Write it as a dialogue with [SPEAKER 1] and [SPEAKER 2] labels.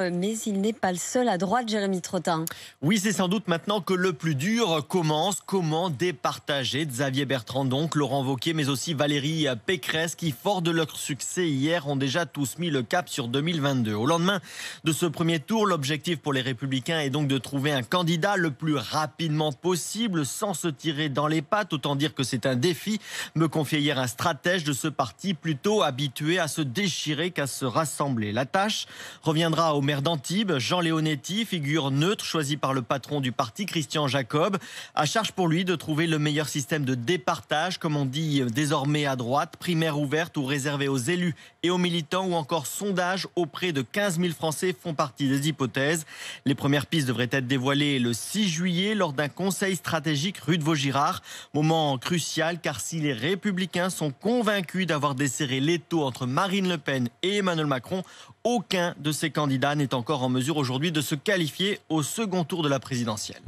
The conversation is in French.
[SPEAKER 1] Mais il n'est pas le seul à droite, Jérémy Trottin.
[SPEAKER 2] Oui, c'est sans doute maintenant que le plus dur commence. Comment départager Xavier Bertrand, donc, Laurent Vauquier, mais aussi Valérie Pécresse, qui, fort de leur succès hier, ont déjà tous mis le cap sur 2022. Au lendemain de ce premier tour, l'objectif pour les Républicains est donc de trouver un candidat le plus rapidement possible, sans se tirer dans les pattes. Autant dire que c'est un défi, me confiait hier un stratège de ce parti plutôt habitué à se déchirer qu'à se rassembler. La tâche reviendra au maire d'Antibes, Jean Léonetti, figure neutre choisie par le patron du parti, Christian Jacob. À charge pour lui de trouver le meilleur système de départage, comme on dit désormais à droite, primaire ouverte ou réservée aux élus et aux militants, ou encore sondage auprès de 15 000 Français font partie des hypothèses. Les premières pistes devraient être dévoilées le 6 juillet lors d'un conseil stratégique rue de Vaugirard. Moment crucial car si les républicains sont convaincus d'avoir desserré les taux entre Marine Le Pen et Emmanuel Macron, aucun de ces candidats n'est encore en mesure aujourd'hui de se qualifier au second tour de la présidentielle.